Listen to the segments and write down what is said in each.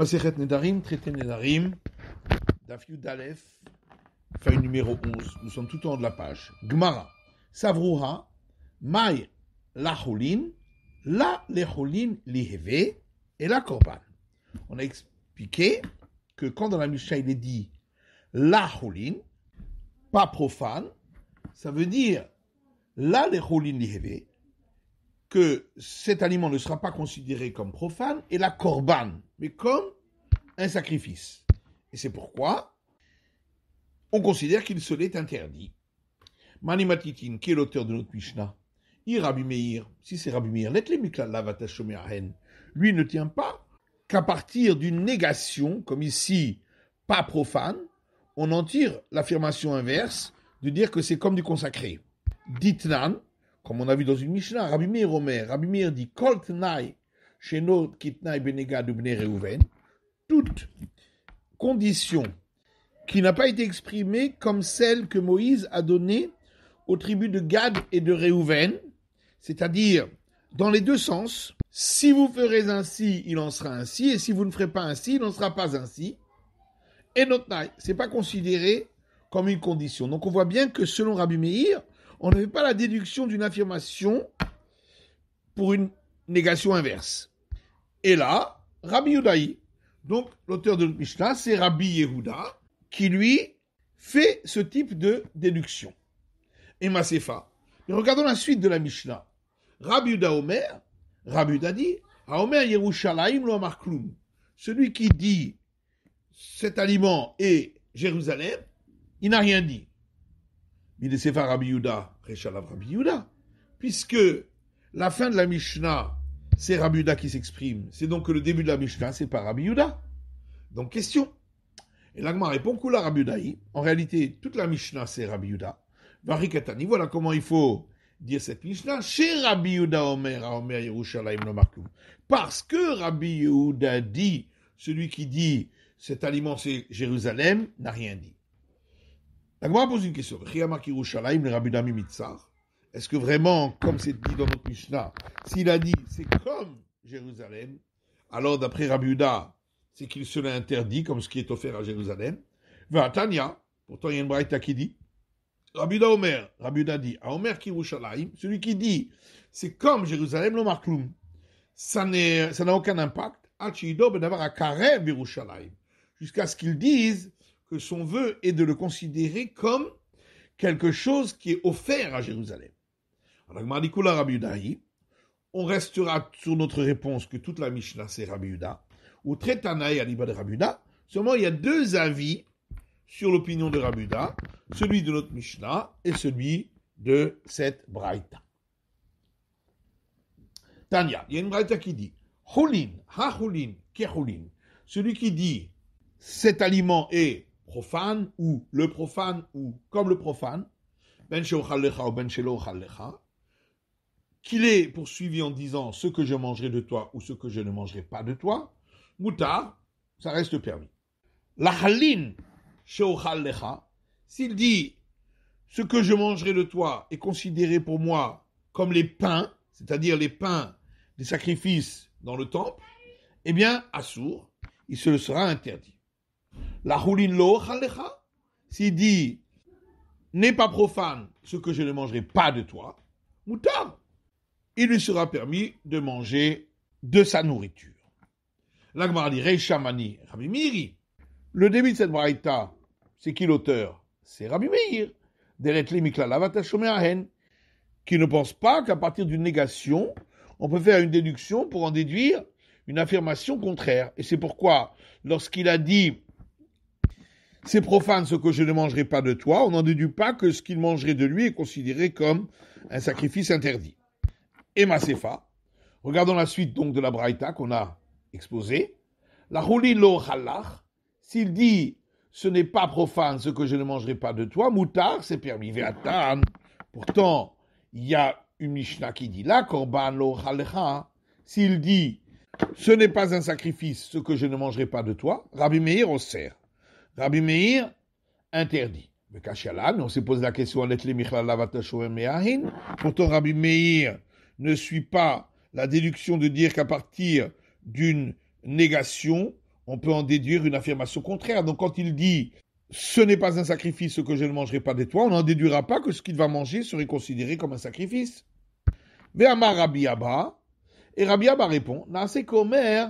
Maserhet Nedarim, traité Nedarim, Dafiu Dalef, feuille numéro 11. Nous sommes tout en haut de la page. Gmara, Savruha, Mai, Laholin, La Leholin Liheve et la Korban. On a expliqué que quand dans la Mishnah il est dit Laholin, pas profane, ça veut dire La Leholin Liheve que cet aliment ne sera pas considéré comme profane et la corban, mais comme un sacrifice. Et c'est pourquoi on considère qu'il se l'est interdit. Matitin, qui est l'auteur de notre Mishnah, il si c'est Meir, lui ne tient pas qu'à partir d'une négation, comme ici, pas profane, on en tire l'affirmation inverse de dire que c'est comme du consacré. Ditnan, comme on a vu dans une Mishnah, Rabbi Meir Omer, Rabbi Meir dit Kol toute condition qui n'a pas été exprimée comme celle que Moïse a donnée aux tribus de Gad et de Réhouven, c'est-à-dire dans les deux sens. Si vous ferez ainsi, il en sera ainsi, et si vous ne ferez pas ainsi, il n'en sera pas ainsi. Et notre ce n'est pas considéré comme une condition. Donc on voit bien que selon Rabbi Meir, on ne fait pas la déduction d'une affirmation pour une négation inverse. Et là, Rabbi donc l'auteur de Mishnah, c'est Rabbi Yehuda, qui lui fait ce type de déduction. Et Masefa. Mais regardons la suite de la Mishnah. Rabbi Yehuda Omer, Rabbi Yuda dit, Omer Yerushalayim lo Celui qui dit cet aliment est Jérusalem, il n'a rien dit pas Rabbi Yuda, Rabbi Yuda. Puisque la fin de la Mishnah, c'est Rabbi Yuda qui s'exprime. C'est donc que le début de la Mishnah, c'est pas Rabbi Yuda. Donc, question. Et l'Agma répond Kula Rabbi Yudaï. En réalité, toute la Mishnah, c'est Rabbi Yuda. Varikatani, voilà comment il faut dire cette Mishnah. Chez Rabbi Yuda Omer, à Omer Yerushalayim Parce que Rabbi Yuda dit, celui qui dit cet aliment c'est Jérusalem, n'a rien dit. La pose une question. Est-ce que vraiment, comme c'est dit dans notre Mishnah, s'il a dit c'est comme Jérusalem, alors d'après Rabbi c'est qu'il se l'a interdit, comme ce qui est offert à Jérusalem. Va Tania, pourtant il y a une braïta qui dit, Rabbi Uda Omer, Rabbi dit, à Omer Kirushalayim, celui qui dit c'est comme Jérusalem, le Markloum, ça n'a aucun impact, Jusqu'à ce qu'ils disent que son vœu est de le considérer comme quelque chose qui est offert à Jérusalem. On restera sur notre réponse que toute la Mishnah c'est Rabbi Yuda, ou Tretanaï Aliba de Rabbi Seulement il y a deux avis sur l'opinion de Rabbi celui de notre Mishnah et celui de cette Braïta. Tanya, il y a une Braïta qui dit Hulin, Celui qui dit cet aliment est profane ou le profane ou comme le profane, ben ou ben qu'il est poursuivi en disant ce que je mangerai de toi ou ce que je ne mangerai pas de toi, moutard, ça reste permis. La halin s'il dit ce que je mangerai de toi est considéré pour moi comme les pains, c'est-à-dire les pains des sacrifices dans le temple, eh bien, à il se le sera interdit. La rouline lo S'il dit, n'est pas profane, ce que je ne mangerai pas de toi, il lui sera permis de manger de sa nourriture. L'agmar dit, Reishamani, Rabimiri, Le début de cette braïta, c'est qui l'auteur C'est Rabbi Meir. Qui ne pense pas qu'à partir d'une négation, on peut faire une déduction pour en déduire une affirmation contraire. Et c'est pourquoi, lorsqu'il a dit c'est profane ce que je ne mangerai pas de toi. On n'en déduit pas que ce qu'il mangerait de lui est considéré comme un sacrifice interdit. Et Masefa. Regardons la suite donc de la Braïta qu'on a exposée. La lo halach. S'il dit ce n'est pas profane ce que je ne mangerai pas de toi, moutard, c'est permis. Pourtant, il y a une Mishnah qui dit la korban lo S'il dit ce n'est pas un sacrifice ce que je ne mangerai pas de toi, Rabbi Meir au Rabbi Meir interdit. Mais on se pose la question, pourtant Rabbi Meir ne suit pas la déduction de dire qu'à partir d'une négation, on peut en déduire une affirmation contraire. Donc quand il dit ce n'est pas un sacrifice ce que je ne mangerai pas de toi, on n'en déduira pas que ce qu'il va manger serait considéré comme un sacrifice. Amar Rabbi Abba, et Rabbi Abba répond, Naase komer,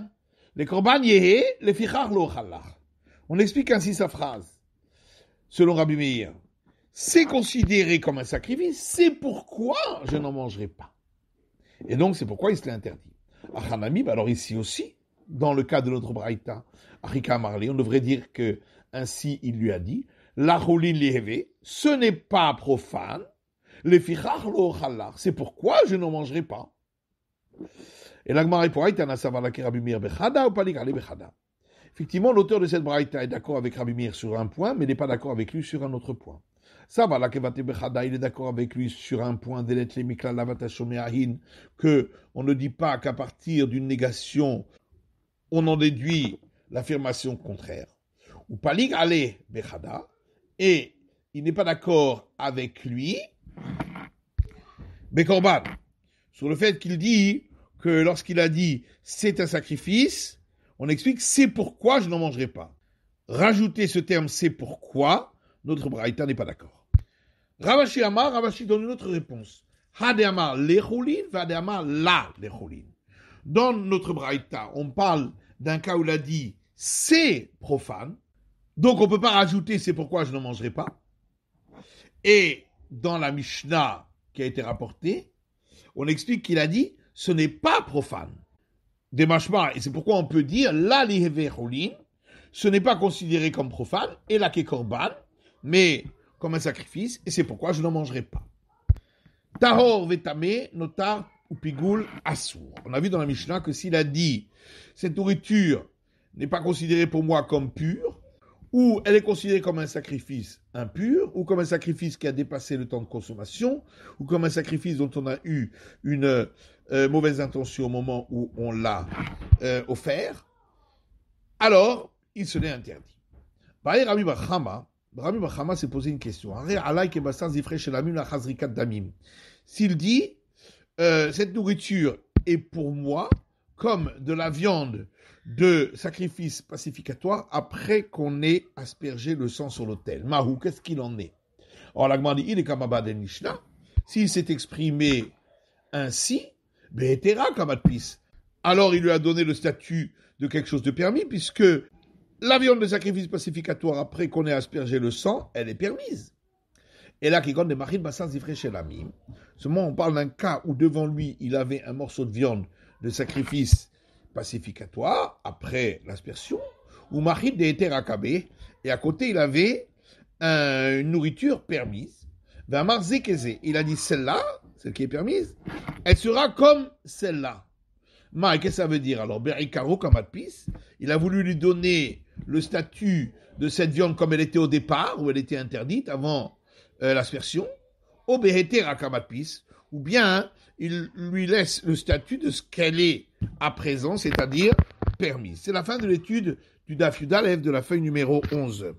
le korban yehe, le fichar lo on explique ainsi sa phrase. Selon Rabbi Meir, c'est considéré comme un sacrifice, c'est pourquoi je n'en mangerai pas. Et donc, c'est pourquoi il se l'interdit. interdit. Ah, alors ici aussi, dans le cas de notre Braïta, Marley, on devrait dire que ainsi il lui a dit, la ce n'est pas profane, le lo c'est pourquoi je n'en mangerai pas. Et Effectivement, l'auteur de cette braïta est d'accord avec Rabbi sur un point, mais n'est pas d'accord avec lui sur un autre point. Ça va, il est d'accord avec lui sur un point, que on ne dit pas qu'à partir d'une négation, on en déduit l'affirmation contraire. Ou palig bechada, et il n'est pas d'accord avec lui, Bekorban, sur le fait qu'il dit que lorsqu'il a dit c'est un sacrifice, on explique c'est pourquoi je n'en mangerai pas. Rajouter ce terme c'est pourquoi, notre Braïta n'est pas d'accord. Ravashi Amar, Ravashi donne une autre réponse. la Dans notre Braïta, on parle d'un cas où il a dit c'est profane, donc on ne peut pas rajouter c'est pourquoi je n'en mangerai pas. Et dans la Mishnah qui a été rapportée, on explique qu'il a dit ce n'est pas profane des et c'est pourquoi on peut dire, la ce n'est pas considéré comme profane, et la kekorban, mais comme un sacrifice, et c'est pourquoi je n'en mangerai pas. Tahor vetame, notar ou pigoul assour. On a vu dans la Mishnah que s'il a dit, cette nourriture n'est pas considérée pour moi comme pure, ou elle est considérée comme un sacrifice impur, ou comme un sacrifice qui a dépassé le temps de consommation, ou comme un sacrifice dont on a eu une euh, mauvaise intention au moment où on l'a euh, offert, alors il se l'est interdit. Rami Rabbi s'est posé une question. S'il dit, euh, cette nourriture est pour moi, comme de la viande de sacrifice pacificatoire après qu'on ait aspergé le sang sur l'autel. Mahou, qu'est-ce qu'il en est Or, l'a dit, il est kamabad el Mishnah. S'il s'est exprimé ainsi, Be'etera kamadpis. Alors, il lui a donné le statut de quelque chose de permis, puisque la viande de sacrifice pacificatoire après qu'on ait aspergé le sang, elle est permise. Et là, qui compte des marines bassins chez Ce Seulement, on parle d'un cas où devant lui, il avait un morceau de viande de sacrifice pacificatoire après l'aspersion, où Mahid de racabé, et à côté il avait une nourriture permise. Il a dit celle-là, celle qui est permise, elle sera comme celle-là. Mais qu'est-ce que ça veut dire alors Berikaro Kamadpis, il a voulu lui donner le statut de cette viande comme elle était au départ, où elle était interdite avant euh, l'aspersion, l'aspersion. Obehete Kamadpis ou bien il lui laisse le statut de ce qu'elle est à présent, c'est-à-dire permis. C'est la fin de l'étude du Daf de la feuille numéro 11.